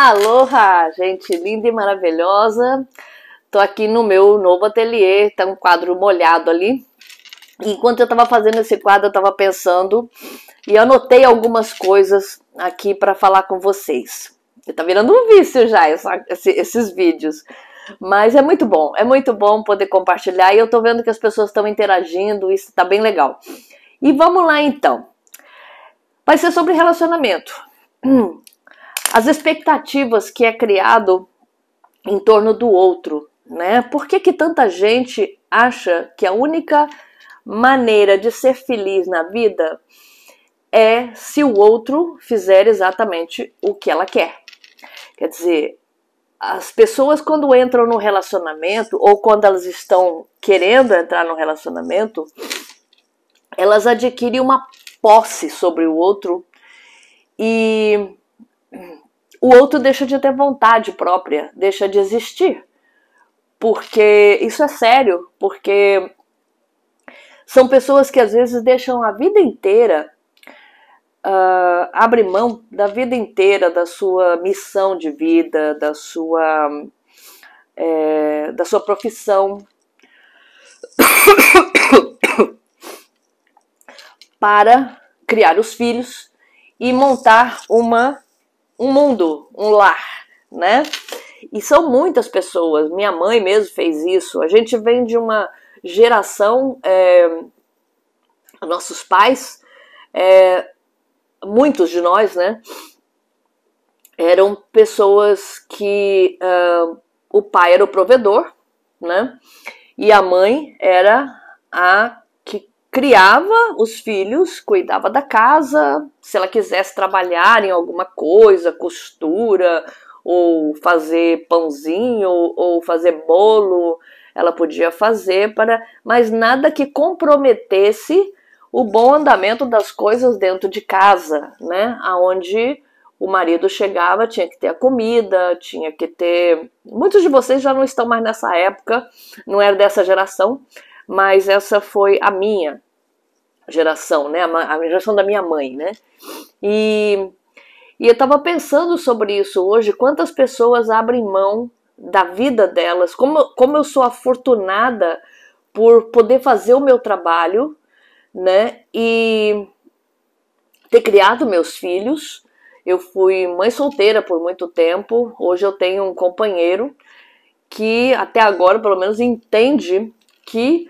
Aloha, gente linda e maravilhosa. Tô aqui no meu novo ateliê, tá um quadro molhado ali. enquanto eu tava fazendo esse quadro, eu tava pensando e anotei algumas coisas aqui para falar com vocês. Tá virando um vício já essa, esses vídeos. Mas é muito bom, é muito bom poder compartilhar e eu tô vendo que as pessoas estão interagindo, isso tá bem legal. E vamos lá então. Vai ser sobre relacionamento. as expectativas que é criado em torno do outro, né? Por que, que tanta gente acha que a única maneira de ser feliz na vida é se o outro fizer exatamente o que ela quer? Quer dizer, as pessoas quando entram no relacionamento ou quando elas estão querendo entrar no relacionamento, elas adquirem uma posse sobre o outro e o outro deixa de ter vontade própria, deixa de existir. Porque isso é sério, porque são pessoas que às vezes deixam a vida inteira, uh, abre mão da vida inteira, da sua missão de vida, da sua, é, da sua profissão, para criar os filhos e montar uma um mundo, um lar, né? E são muitas pessoas. Minha mãe mesmo fez isso. A gente vem de uma geração, é, nossos pais, é, muitos de nós, né? Eram pessoas que ah, o pai era o provedor, né? E a mãe era a criava os filhos, cuidava da casa, se ela quisesse trabalhar em alguma coisa, costura, ou fazer pãozinho, ou fazer bolo, ela podia fazer para, mas nada que comprometesse o bom andamento das coisas dentro de casa, né? Aonde o marido chegava, tinha que ter a comida, tinha que ter. Muitos de vocês já não estão mais nessa época, não era dessa geração, mas essa foi a minha geração, né? A, geração da minha mãe, né? E, e eu estava pensando sobre isso hoje, quantas pessoas abrem mão da vida delas, como, como eu sou afortunada por poder fazer o meu trabalho, né? E ter criado meus filhos. Eu fui mãe solteira por muito tempo. Hoje eu tenho um companheiro que até agora, pelo menos, entende que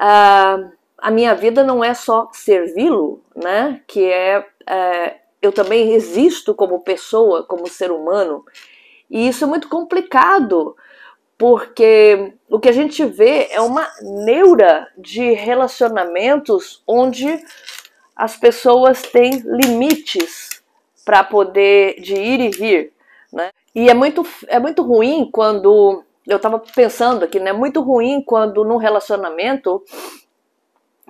uh, a minha vida não é só servi-lo, né? Que é uh, eu também existo como pessoa, como ser humano. E isso é muito complicado, porque o que a gente vê é uma neura de relacionamentos onde as pessoas têm limites para poder de ir e vir, né? E é muito é muito ruim quando eu estava pensando aqui, né? Muito ruim quando num relacionamento,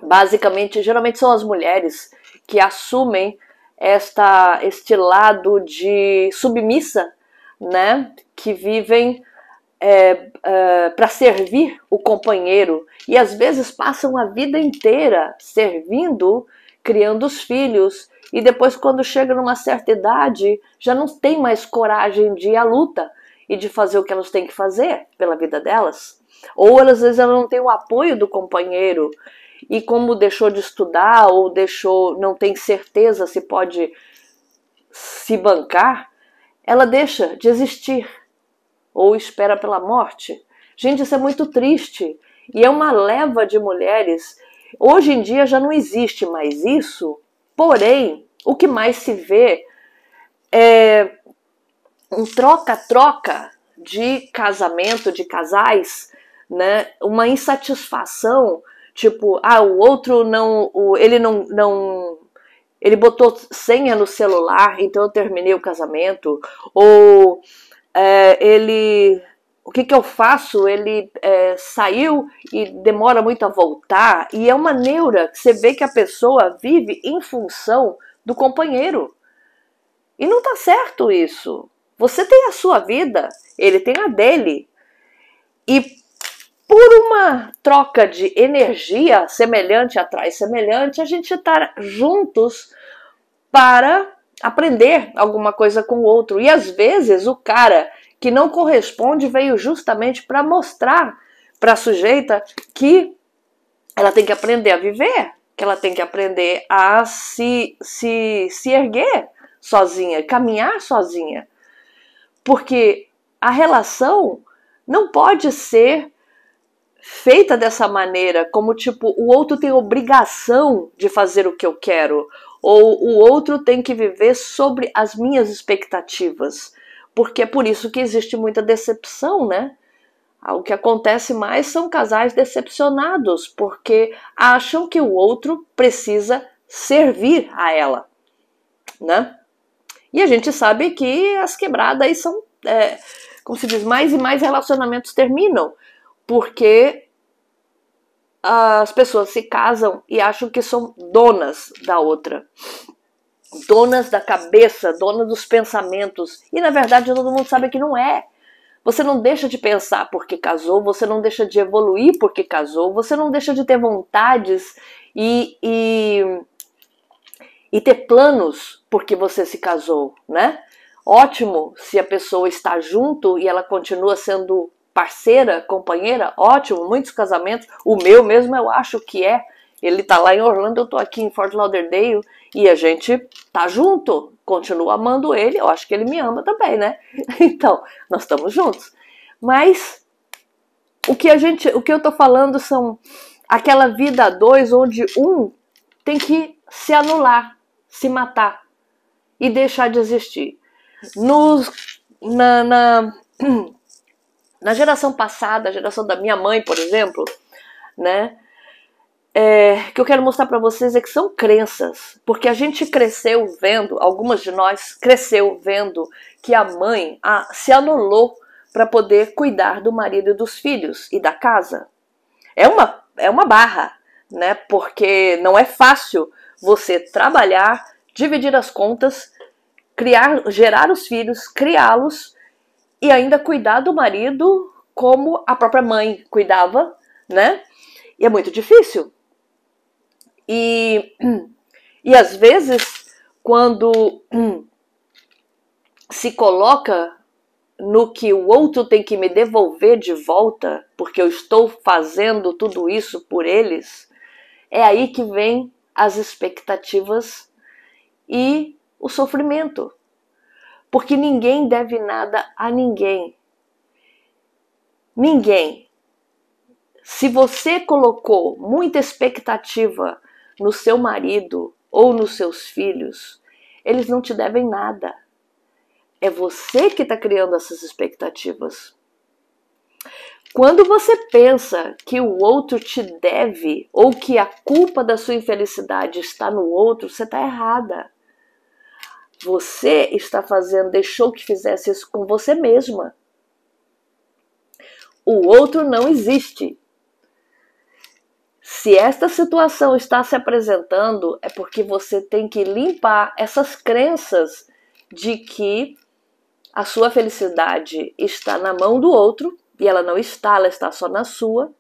basicamente, geralmente são as mulheres que assumem esta, este lado de submissa, né? Que vivem é, é, para servir o companheiro e às vezes passam a vida inteira servindo, criando os filhos e depois quando chega numa certa idade já não tem mais coragem de ir à luta e de fazer o que elas têm que fazer pela vida delas. Ou elas, às vezes elas não têm o apoio do companheiro e como deixou de estudar ou deixou, não tem certeza se pode se bancar, ela deixa de existir ou espera pela morte. Gente, isso é muito triste e é uma leva de mulheres. Hoje em dia já não existe mais isso, porém, o que mais se vê é um troca-troca de casamento, de casais, né? Uma insatisfação, tipo, ah, o outro não, o, ele não, não, ele botou senha no celular, então eu terminei o casamento, ou é, ele o que, que eu faço? Ele é, saiu e demora muito a voltar, e é uma neura que você vê que a pessoa vive em função do companheiro. E não tá certo isso. Você tem a sua vida, ele tem a dele. E por uma troca de energia semelhante atrás semelhante, a gente está juntos para aprender alguma coisa com o outro. E às vezes o cara que não corresponde veio justamente para mostrar para a sujeita que ela tem que aprender a viver, que ela tem que aprender a se, se, se erguer sozinha, caminhar sozinha. Porque a relação não pode ser feita dessa maneira, como tipo, o outro tem obrigação de fazer o que eu quero, ou o outro tem que viver sobre as minhas expectativas. Porque é por isso que existe muita decepção, né? O que acontece mais são casais decepcionados, porque acham que o outro precisa servir a ela, né? E a gente sabe que as quebradas aí são, é, como se diz, mais e mais relacionamentos terminam, porque as pessoas se casam e acham que são donas da outra, donas da cabeça, donas dos pensamentos. E na verdade todo mundo sabe que não é. Você não deixa de pensar porque casou, você não deixa de evoluir porque casou, você não deixa de ter vontades e, e e ter planos porque você se casou, né? Ótimo se a pessoa está junto e ela continua sendo parceira, companheira, ótimo, muitos casamentos. O meu mesmo eu acho que é. Ele tá lá em Orlando, eu tô aqui em Fort Lauderdale e a gente tá junto. Continuo amando ele, eu acho que ele me ama também, né? Então, nós estamos juntos. Mas o que a gente, o que eu tô falando são aquela vida a dois onde um tem que se anular, se matar e deixar de existir. Nos, na, na, na geração passada, a geração da minha mãe, por exemplo, né? É, que eu quero mostrar para vocês é que são crenças, porque a gente cresceu vendo, algumas de nós cresceu vendo que a mãe a, se anulou para poder cuidar do marido e dos filhos e da casa. É uma é uma barra, né? Porque não é fácil você trabalhar, dividir as contas, criar, gerar os filhos, criá-los e ainda cuidar do marido como a própria mãe cuidava, né? E é muito difícil. E, e às vezes, quando se coloca no que o outro tem que me devolver de volta, porque eu estou fazendo tudo isso por eles, é aí que vem as expectativas e o sofrimento. Porque ninguém deve nada a ninguém. Ninguém. Se você colocou muita expectativa no seu marido ou nos seus filhos, eles não te devem nada. É você que está criando essas expectativas. Quando você pensa que o outro te deve ou que a culpa da sua infelicidade está no outro, você está errada. Você está fazendo, deixou que fizesse isso com você mesma. O outro não existe. Se esta situação está se apresentando, é porque você tem que limpar essas crenças de que a sua felicidade está na mão do outro e ela não está, ela está só na sua,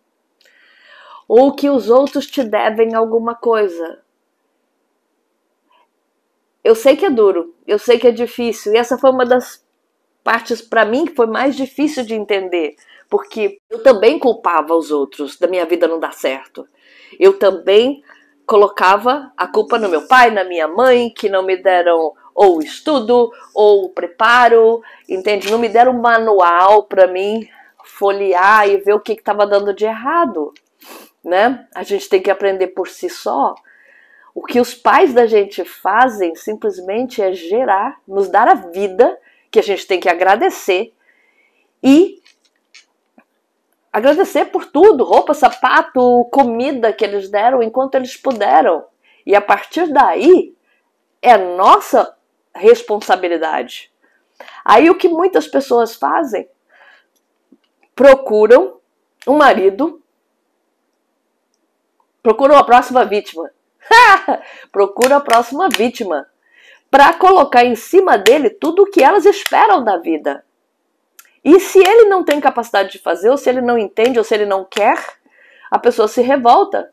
ou que os outros te devem alguma coisa. Eu sei que é duro, eu sei que é difícil, e essa foi uma das partes para mim que foi mais difícil de entender, porque eu também culpava os outros da minha vida não dar certo. Eu também colocava a culpa no meu pai, na minha mãe, que não me deram ou estudo ou preparo, entende? Não me deram manual para mim folhear e ver o que estava dando de errado, né? A gente tem que aprender por si só. O que os pais da gente fazem simplesmente é gerar, nos dar a vida, que a gente tem que agradecer e agradecer por tudo, roupa, sapato, comida que eles deram enquanto eles puderam. E a partir daí é nossa responsabilidade. Aí o que muitas pessoas fazem procuram um marido, procuram a próxima vítima. procuram a próxima vítima para colocar em cima dele tudo o que elas esperam da vida. E se ele não tem capacidade de fazer, ou se ele não entende, ou se ele não quer, a pessoa se revolta.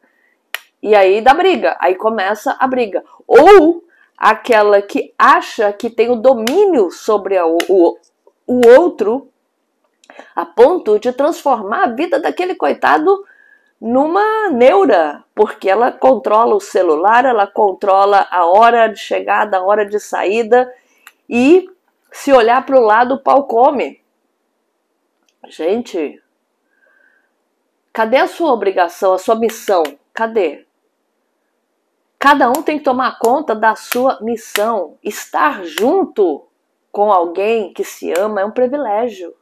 E aí dá briga, aí começa a briga. Ou aquela que acha que tem o domínio sobre a, o, o outro a ponto de transformar a vida daquele coitado numa neura, porque ela controla o celular, ela controla a hora de chegada, a hora de saída e se olhar para o lado, o pau come. Gente, cadê a sua obrigação, a sua missão? Cadê? Cada um tem que tomar conta da sua missão. Estar junto com alguém que se ama é um privilégio.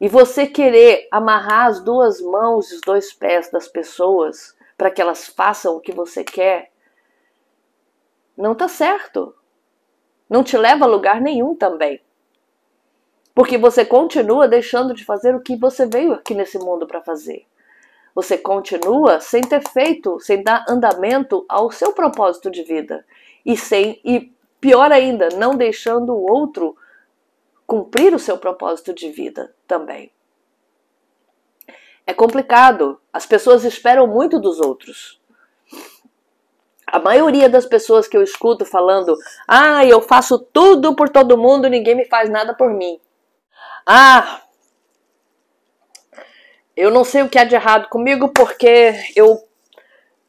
E você querer amarrar as duas mãos e os dois pés das pessoas para que elas façam o que você quer, não tá certo. Não te leva a lugar nenhum também. Porque você continua deixando de fazer o que você veio aqui nesse mundo para fazer. Você continua sem ter feito, sem dar andamento ao seu propósito de vida e sem e pior ainda, não deixando o outro cumprir o seu propósito de vida também. É complicado. As pessoas esperam muito dos outros. A maioria das pessoas que eu escuto falando: "Ah, eu faço tudo por todo mundo, ninguém me faz nada por mim". Ah, eu não sei o que há de errado comigo porque eu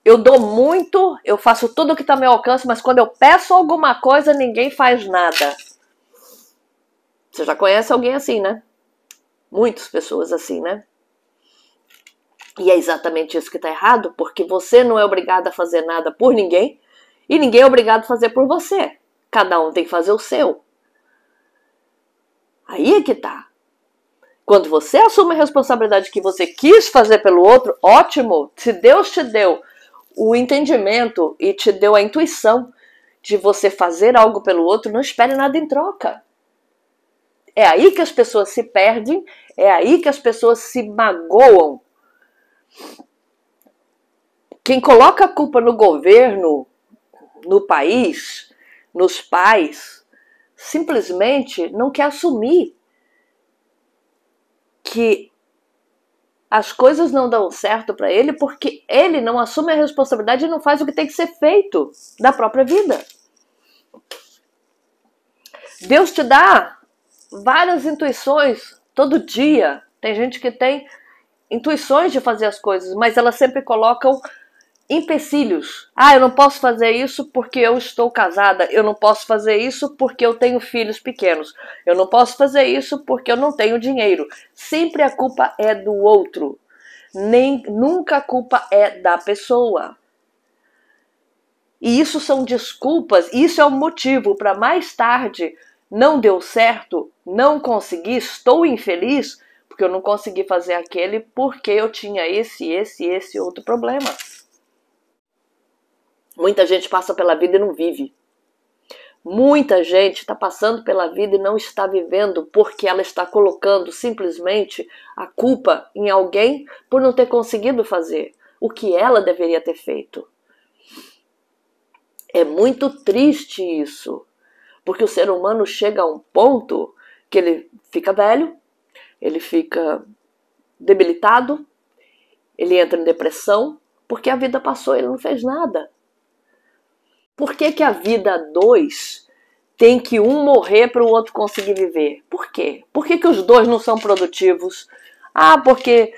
eu dou muito, eu faço tudo o que está ao meu alcance, mas quando eu peço alguma coisa, ninguém faz nada. Você já conhece alguém assim, né? Muitas pessoas assim, né? E é exatamente isso que está errado, porque você não é obrigado a fazer nada por ninguém e ninguém é obrigado a fazer por você. Cada um tem que fazer o seu. Aí é que tá. Quando você assume a responsabilidade que você quis fazer pelo outro, ótimo! Se Deus te deu o entendimento e te deu a intuição de você fazer algo pelo outro, não espere nada em troca. É aí que as pessoas se perdem, é aí que as pessoas se magoam. Quem coloca a culpa no governo, no país, nos pais, simplesmente não quer assumir que as coisas não dão certo para ele porque ele não assume a responsabilidade e não faz o que tem que ser feito da própria vida. Deus te dá várias intuições todo dia. Tem gente que tem intuições de fazer as coisas, mas elas sempre colocam empecilhos. Ah, eu não posso fazer isso porque eu estou casada. Eu não posso fazer isso porque eu tenho filhos pequenos. Eu não posso fazer isso porque eu não tenho dinheiro. Sempre a culpa é do outro. Nem nunca a culpa é da pessoa. E isso são desculpas, isso é o um motivo para mais tarde não deu certo, não consegui, estou infeliz porque eu não consegui fazer aquele porque eu tinha esse, esse, esse outro problema. Muita gente passa pela vida e não vive. Muita gente está passando pela vida e não está vivendo porque ela está colocando simplesmente a culpa em alguém por não ter conseguido fazer o que ela deveria ter feito. É muito triste isso. Porque o ser humano chega a um ponto que ele fica velho, ele fica debilitado, ele entra em depressão, porque a vida passou e ele não fez nada. Por que, que a vida dois tem que um morrer para o outro conseguir viver? Por quê? Por que, que os dois não são produtivos? Ah, porque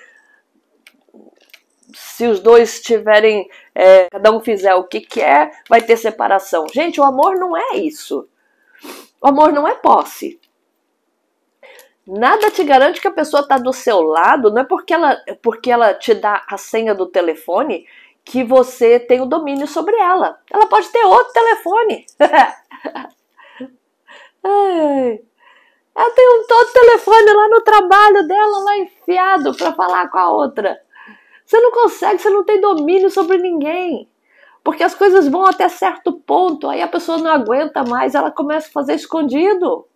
se os dois tiverem, é, cada um fizer o que quer, vai ter separação. Gente, o amor não é isso. O amor não é posse. Nada te garante que a pessoa está do seu lado, não é porque ela, porque ela te dá a senha do telefone que você tem o domínio sobre ela. Ela pode ter outro telefone. ela tem um todo telefone lá no trabalho dela, lá enfiado, para falar com a outra. Você não consegue, você não tem domínio sobre ninguém. Porque as coisas vão até certo ponto, aí a pessoa não aguenta mais, ela começa a fazer escondido.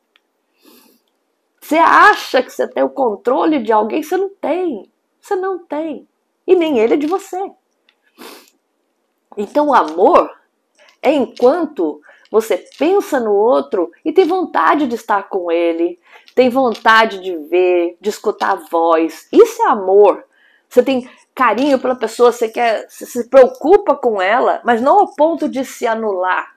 Você acha que você tem o controle de alguém, você não tem. Você não tem. E nem ele é de você. Então, o amor é enquanto você pensa no outro e tem vontade de estar com ele, tem vontade de ver, de escutar a voz. Isso é amor. Você tem carinho pela pessoa, você quer, você se preocupa com ela, mas não ao ponto de se anular.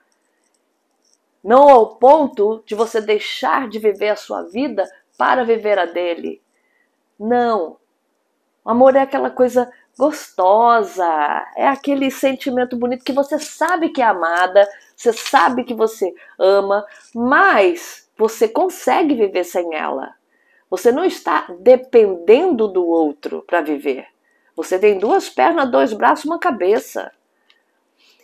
Não ao ponto de você deixar de viver a sua vida para viver a dele. Não. O amor é aquela coisa gostosa, é aquele sentimento bonito que você sabe que é amada, você sabe que você ama, mas você consegue viver sem ela. Você não está dependendo do outro para viver. Você tem duas pernas, dois braços, uma cabeça.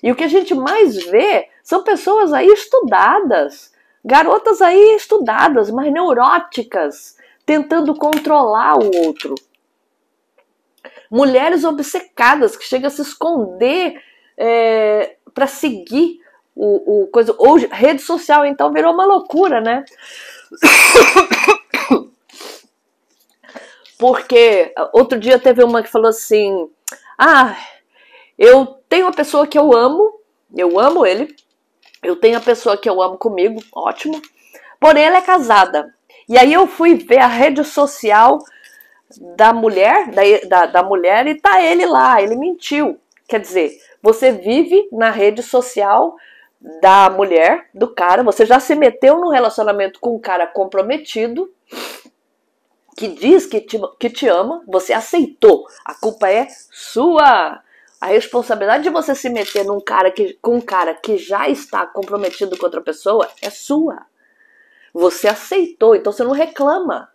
E o que a gente mais vê são pessoas aí estudadas, garotas aí estudadas, mas neuróticas, tentando controlar o outro. Mulheres obcecadas que chegam a se esconder é, para seguir o, o coisa. Hoje, rede social então virou uma loucura, né? Porque outro dia teve uma que falou assim: Ah, eu tenho uma pessoa que eu amo, eu amo ele, eu tenho a pessoa que eu amo comigo, ótimo, porém ela é casada. E aí eu fui ver a rede social da mulher, da, da, da mulher, e tá ele lá, ele mentiu. Quer dizer, você vive na rede social da mulher, do cara, você já se meteu num relacionamento com um cara comprometido que diz que te, que te ama, você aceitou. A culpa é sua. A responsabilidade de você se meter num cara que, com um cara que já está comprometido com outra pessoa é sua. Você aceitou, então você não reclama.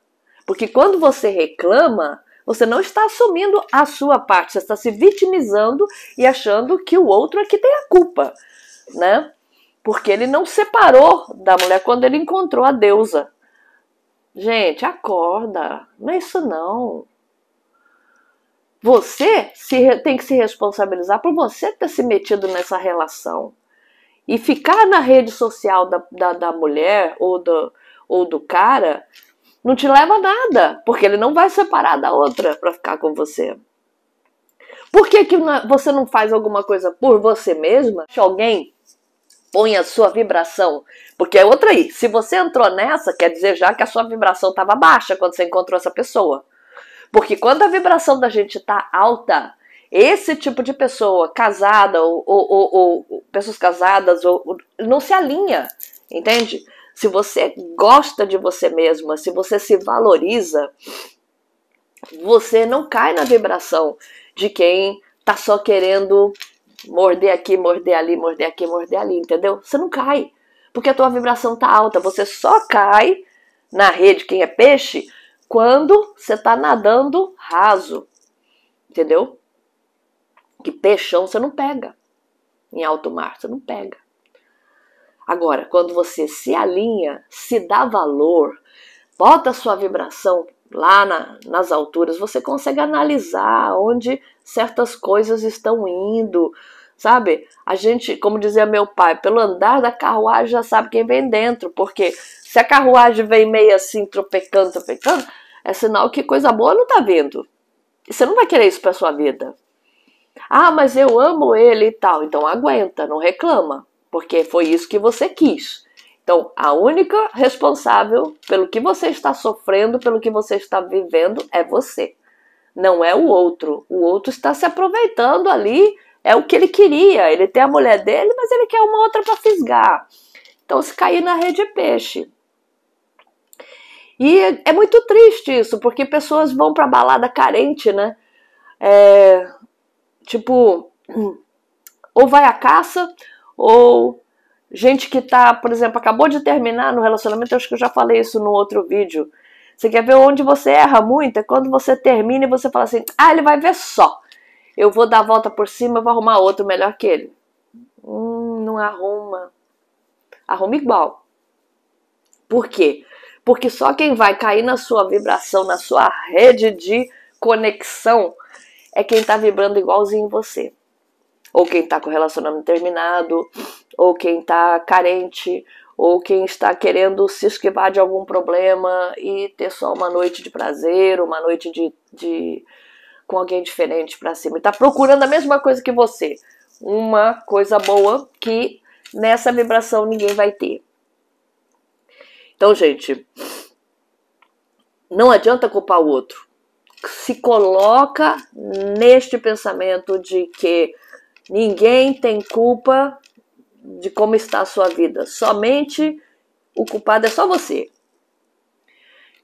Porque quando você reclama, você não está assumindo a sua parte, você está se vitimizando e achando que o outro é que tem a culpa, né? Porque ele não separou da mulher quando ele encontrou a deusa. Gente, acorda. Não é isso não. Você se, tem que se responsabilizar por você ter se metido nessa relação. E ficar na rede social da, da, da mulher ou do, ou do cara não te leva a nada, porque ele não vai separar da outra para ficar com você. Por que, que é, você não faz alguma coisa por você mesma? Se alguém põe a sua vibração. Porque é outra aí. Se você entrou nessa, quer dizer já que a sua vibração estava baixa quando você encontrou essa pessoa. Porque quando a vibração da gente está alta, esse tipo de pessoa, casada ou, ou, ou, ou pessoas casadas, ou, não se alinha, entende? Se você gosta de você mesma, se você se valoriza, você não cai na vibração de quem tá só querendo morder aqui, morder ali, morder aqui, morder ali, entendeu? Você não cai, porque a tua vibração tá alta. Você só cai na rede, quem é peixe, quando você tá nadando raso, entendeu? Que peixão você não pega em alto mar, você não pega. Agora, quando você se alinha, se dá valor, bota a sua vibração lá na, nas alturas, você consegue analisar onde certas coisas estão indo, sabe? A gente, como dizia meu pai, pelo andar da carruagem já sabe quem vem dentro, porque se a carruagem vem meio assim, tropecando, tropecando, é sinal que coisa boa não tá vindo. E você não vai querer isso pra sua vida. Ah, mas eu amo ele e tal. Então aguenta, não reclama, porque foi isso que você quis. Então, a única responsável pelo que você está sofrendo, pelo que você está vivendo, é você. Não é o outro. O outro está se aproveitando ali, é o que ele queria. Ele tem a mulher dele, mas ele quer uma outra para fisgar. Então, se cair na rede é peixe. E é muito triste isso, porque pessoas vão para balada carente, né? É, tipo, ou vai à caça, ou Gente que tá, por exemplo, acabou de terminar no relacionamento, acho que eu já falei isso no outro vídeo. Você quer ver onde você erra muito? É quando você termina e você fala assim: ah, ele vai ver só. Eu vou dar a volta por cima, eu vou arrumar outro melhor que ele. Hum, não arruma. Arruma igual. Por quê? Porque só quem vai cair na sua vibração, na sua rede de conexão, é quem está vibrando igualzinho em você ou quem está com relacionamento terminado, ou quem está carente, ou quem está querendo se esquivar de algum problema e ter só uma noite de prazer, uma noite de, de com alguém diferente para cima. Está procurando a mesma coisa que você, uma coisa boa que nessa vibração ninguém vai ter. Então, gente, não adianta culpar o outro. Se coloca neste pensamento de que Ninguém tem culpa de como está a sua vida. Somente o culpado é só você.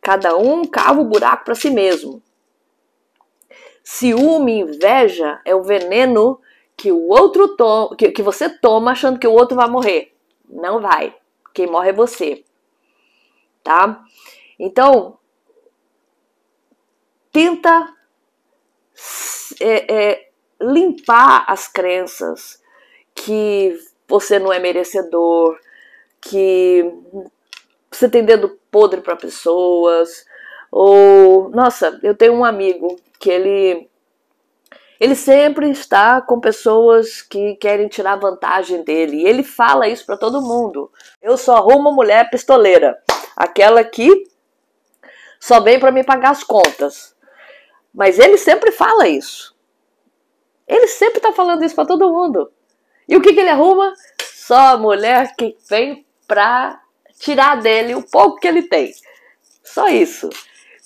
Cada um cava o buraco para si mesmo. Ciúme inveja é o veneno que o outro to que, que você toma achando que o outro vai morrer. Não vai. Quem morre é você. Tá? Então, tenta é, é, limpar as crenças que você não é merecedor, que você tem dedo podre para pessoas, ou nossa, eu tenho um amigo que ele ele sempre está com pessoas que querem tirar vantagem dele. E ele fala isso para todo mundo. Eu só arrumo mulher pistoleira, aquela que só vem para me pagar as contas. Mas ele sempre fala isso. Ele sempre tá falando isso para todo mundo. E o que, que ele arruma? Só a mulher que vem pra tirar dele o pouco que ele tem. Só isso.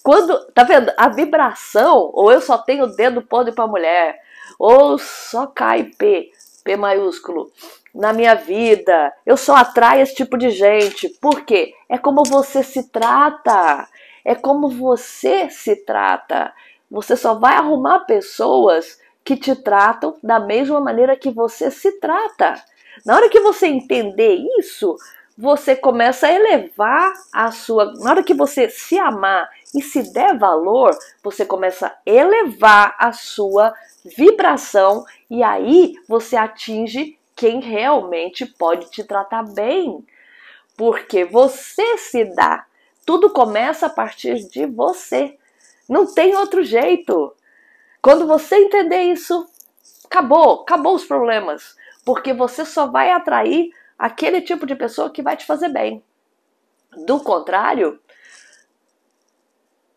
Quando, tá vendo? A vibração, ou eu só tenho o dedo podre pra mulher, ou só cai P, P maiúsculo, na minha vida. Eu só atraio esse tipo de gente. Por quê? É como você se trata. É como você se trata. Você só vai arrumar pessoas que te tratam da mesma maneira que você se trata. Na hora que você entender isso, você começa a elevar a sua. Na hora que você se amar e se der valor, você começa a elevar a sua vibração e aí você atinge quem realmente pode te tratar bem. Porque você se dá. Tudo começa a partir de você. Não tem outro jeito. Quando você entender isso, acabou, acabou os problemas, porque você só vai atrair aquele tipo de pessoa que vai te fazer bem. Do contrário,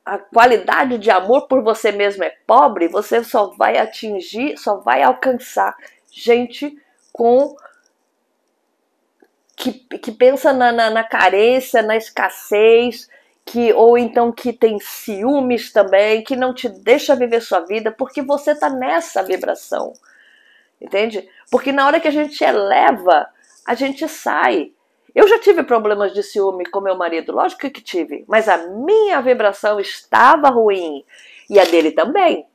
a qualidade de amor por você mesmo é pobre, você só vai atingir, só vai alcançar gente com que, que pensa na, na, na carência, na escassez, que ou então que tem ciúmes também, que não te deixa viver sua vida porque você tá nessa vibração. Entende? Porque na hora que a gente eleva, a gente sai. Eu já tive problemas de ciúme com meu marido, lógico que tive, mas a minha vibração estava ruim e a dele também.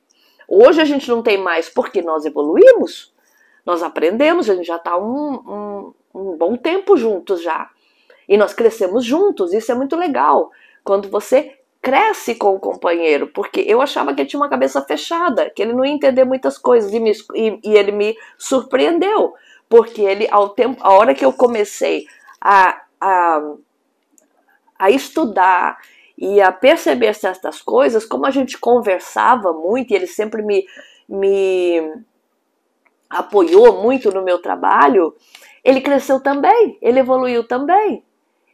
Hoje a gente não tem mais porque nós evoluímos, nós aprendemos, a gente já está um, um, um bom tempo juntos já. E nós crescemos juntos, isso é muito legal quando você cresce com o companheiro, porque eu achava que ele tinha uma cabeça fechada, que ele não ia entender muitas coisas e, me, e, e ele me surpreendeu, porque ele ao tempo, a hora que eu comecei a, a, a estudar e a perceber certas coisas, como a gente conversava muito e ele sempre me, me apoiou muito no meu trabalho, ele cresceu também, ele evoluiu também.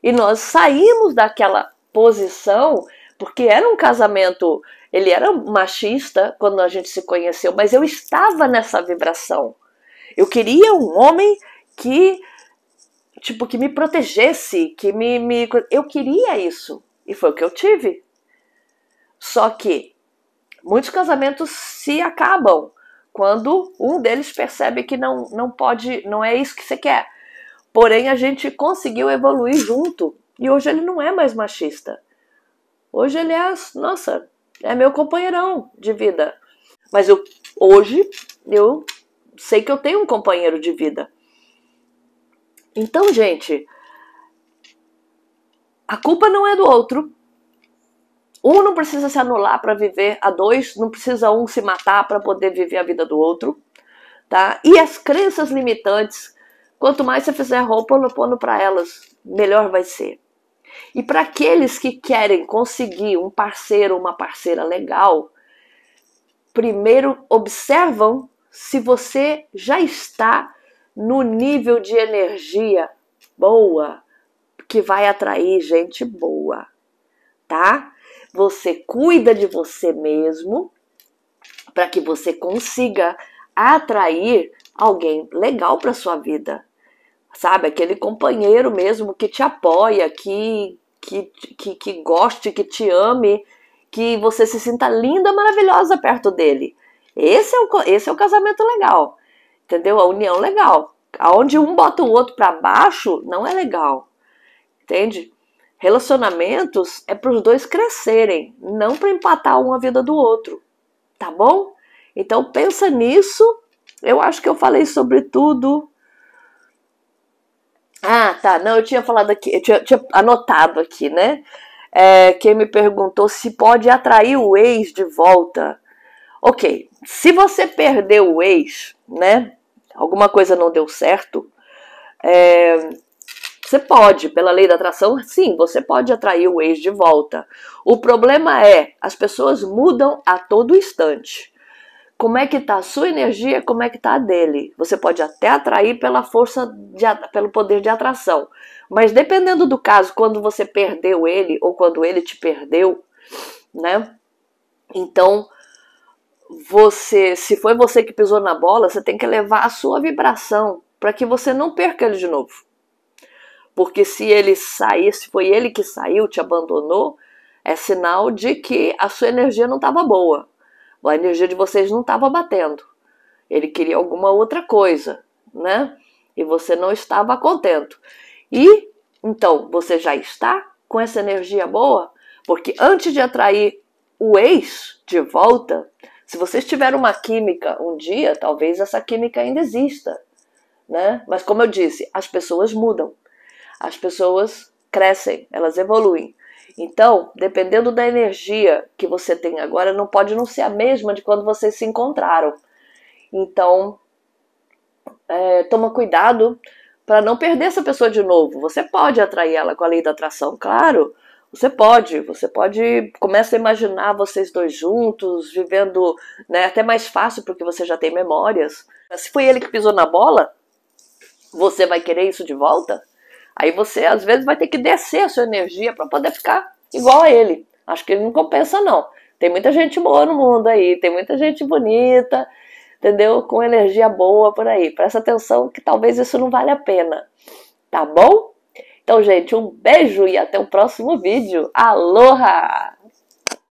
E nós saímos daquela posição, porque era um casamento, ele era machista quando a gente se conheceu, mas eu estava nessa vibração. Eu queria um homem que tipo que me protegesse, que me, me eu queria isso e foi o que eu tive. Só que muitos casamentos se acabam quando um deles percebe que não não pode, não é isso que você quer. Porém a gente conseguiu evoluir junto e hoje ele não é mais machista. Hoje ele é, nossa, é meu companheirão de vida. Mas eu hoje eu sei que eu tenho um companheiro de vida. Então, gente, a culpa não é do outro. Um não precisa se anular para viver a dois, não precisa um se matar para poder viver a vida do outro, tá? E as crenças limitantes, quanto mais você fizer roupa pano para elas, melhor vai ser. E para aqueles que querem conseguir um parceiro ou uma parceira legal, primeiro observam se você já está no nível de energia boa que vai atrair gente boa, tá? Você cuida de você mesmo para que você consiga atrair alguém legal para sua vida sabe? Aquele companheiro mesmo que te apoia, que, que, que, que goste, que te ame, que você se sinta linda, maravilhosa perto dele. Esse é o, esse é o casamento legal, entendeu? A união legal. Onde um bota o outro para baixo, não é legal, entende? Relacionamentos é para os dois crescerem, não para empatar uma vida do outro, tá bom? Então pensa nisso. Eu acho que eu falei sobre tudo. Ah, tá. Não, eu tinha falado aqui, eu tinha, tinha anotado aqui, né? É, quem me perguntou se pode atrair o ex de volta. Ok, se você perdeu o ex, né? Alguma coisa não deu certo. É, você pode, pela lei da atração, sim, você pode atrair o ex de volta. O problema é, as pessoas mudam a todo instante como é que está a sua energia, como é que está a dele. Você pode até atrair pela força, de, pelo poder de atração. Mas dependendo do caso, quando você perdeu ele ou quando ele te perdeu, né? Então, você, se foi você que pisou na bola, você tem que levar a sua vibração para que você não perca ele de novo. Porque se ele sair, se foi ele que saiu, te abandonou, é sinal de que a sua energia não estava boa a energia de vocês não estava batendo. Ele queria alguma outra coisa, né? E você não estava contento. E então você já está com essa energia boa, porque antes de atrair o ex de volta, se vocês tiverem uma química um dia, talvez essa química ainda exista, né? Mas como eu disse, as pessoas mudam, as pessoas crescem, elas evoluem. Então, dependendo da energia que você tem agora, não pode não ser a mesma de quando vocês se encontraram. Então, é, toma cuidado para não perder essa pessoa de novo. Você pode atrair ela com a lei da atração, claro. Você pode, você pode, começa a imaginar vocês dois juntos, vivendo, né, até mais fácil porque você já tem memórias. Se foi ele que pisou na bola, você vai querer isso de volta? Aí você às vezes vai ter que descer a sua energia para poder ficar igual a ele. Acho que ele não compensa não. Tem muita gente boa no mundo aí, tem muita gente bonita, entendeu? Com energia boa por aí. Presta atenção que talvez isso não vale a pena. Tá bom? Então, gente, um beijo e até o próximo vídeo. Aloha!